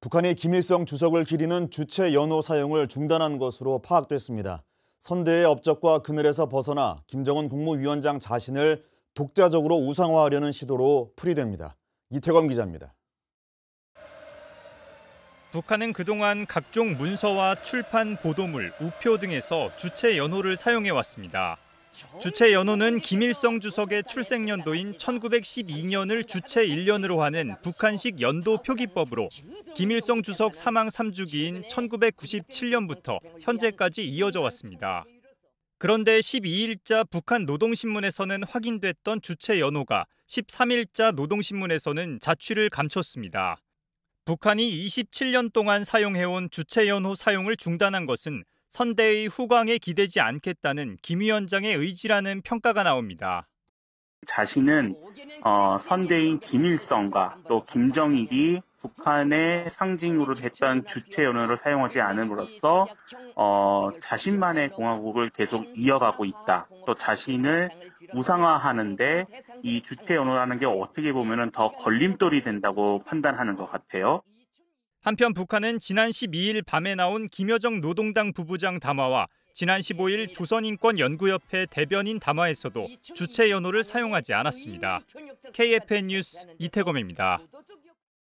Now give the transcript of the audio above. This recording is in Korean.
북한이 김일성 주석을 기리는 주체 연호 사용을 중단한 것으로 파악됐습니다. 선대의 업적과 그늘에서 벗어나 김정은 국무위원장 자신을 독자적으로 우상화하려는 시도로 풀이됩니다. 이태광 기자입니다. 북한은 그동안 각종 문서와 출판 보도물, 우표 등에서 주체 연호를 사용해 왔습니다. 주체 연호는 김일성 주석의 출생 연도인 1912년을 주체 1년으로 하는 북한식 연도 표기법으로 김일성 주석 사망 3주기인 1997년부터 현재까지 이어져 왔습니다. 그런데 12일자 북한 노동신문에서는 확인됐던 주체 연호가 13일자 노동신문에서는 자취를 감췄습니다. 북한이 27년 동안 사용해온 주체 연호 사용을 중단한 것은 선대의 후광에 기대지 않겠다는 김 위원장의 의지라는 평가가 나옵니다. 자신은 어, 선대인 김일성과 또 김정일이 북한의 상징으로 됐던 주체 연어를 사용하지 않음으로써 어, 자신만의 공화국을 계속 이어가고 있다. 또 자신을 우상화하는데 이 주체 언어라는 게 어떻게 보면 더 걸림돌이 된다고 판단하는 것 같아요. 한편 북한은 지난 12일 밤에 나온 김여정 노동당 부부장 담화와 지난 15일 조선인권연구협회 대변인 담화에서도 주체 연호를 사용하지 않았습니다. KFN 뉴스 이태검입니다.